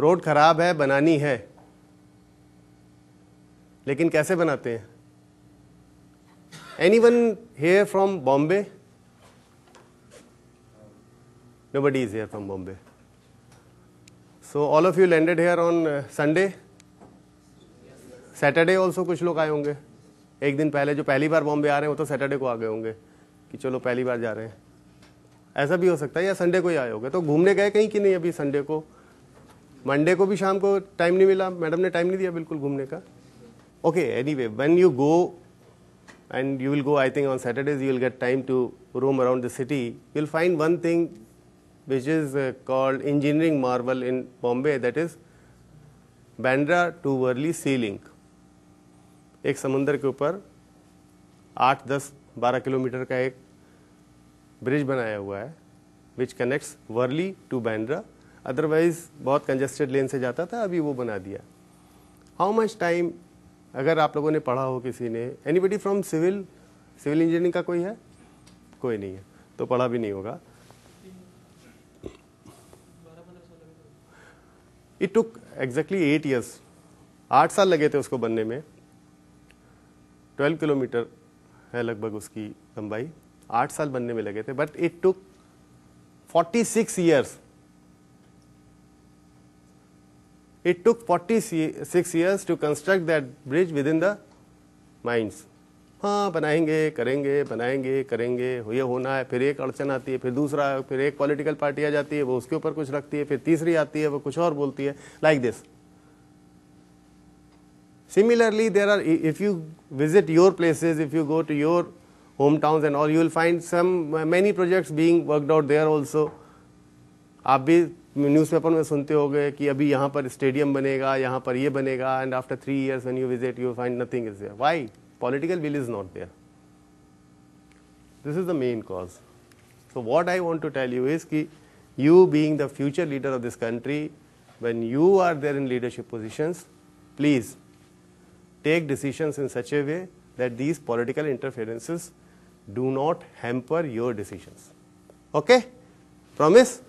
Road खराब है बनानी है लेकिन कैसे बनाते हैं anyone here from Bombay nobody is here from Bombay so all of you landed here on Sunday Saturday also कुछ लोग आए होंगे एक दिन पहले जो पहली बार बॉम्बे आ रहे हैं वो तो सैटरडे को आ गए होंगे कि चलो पहली बार जा रहे हैं ऐसा भी हो सकता है या संडे को ही आए होंगे तो घूमने गए कहीं कि नहीं अभी संडे को मंडे को भी शाम को टाइम नहीं मिला मैडम ने टाइम नहीं दिया बिल्कुल घूमने का okay anyway when you go and you will go I think on Saturdays you will get time to roam around the city you will find one thing which is called engineering marvel in Bombay that is Bandra to Worli sea link एक समुंदर के ऊपर आठ दस बारह kilometre का एक bridge बनाया हुआ है which connects Worli to Bandra otherwise बहुत कंजेस्टेड लेन से जाता था अभी वो बना दिया हाउ मच टाइम अगर आप लोगों ने पढ़ा हो किसी ने anybody from civil civil engineering का कोई है कोई नहीं है तो पढ़ा भी नहीं होगा it took exactly eight years आठ साल लगे थे उसको बनने में ट्वेल्व किलोमीटर है लगभग उसकी लंबाई आठ साल बनने में लगे थे but it took forty six years It took 46 years to construct that bridge within the minds. हाँ बनाएंगे करेंगे बनाएंगे करेंगे ये होना है फिर एक अड़चन आती है फिर दूसरा फिर एक पॉलिटिकल पार्टी आ जाती है वो उसके ऊपर कुछ रखती है फिर तीसरी आती है वो कुछ और बोलती है like this similarly there are if you visit your places if you go to your hometowns and all you will find some many projects being worked out there also आप भी न्यूज़पेपर में सुनते हो गए कि अभी यहाँ पर स्टेडियम बनेगा यहाँ पर ये बनेगा and after three years one you visit you find nothing is there why political will is not there this is the main cause so what I want to tell you is कि you being the future leader of this country when you are there in leadership positions please take decision in such a way that these political interferences do not hamper your decisions okay promise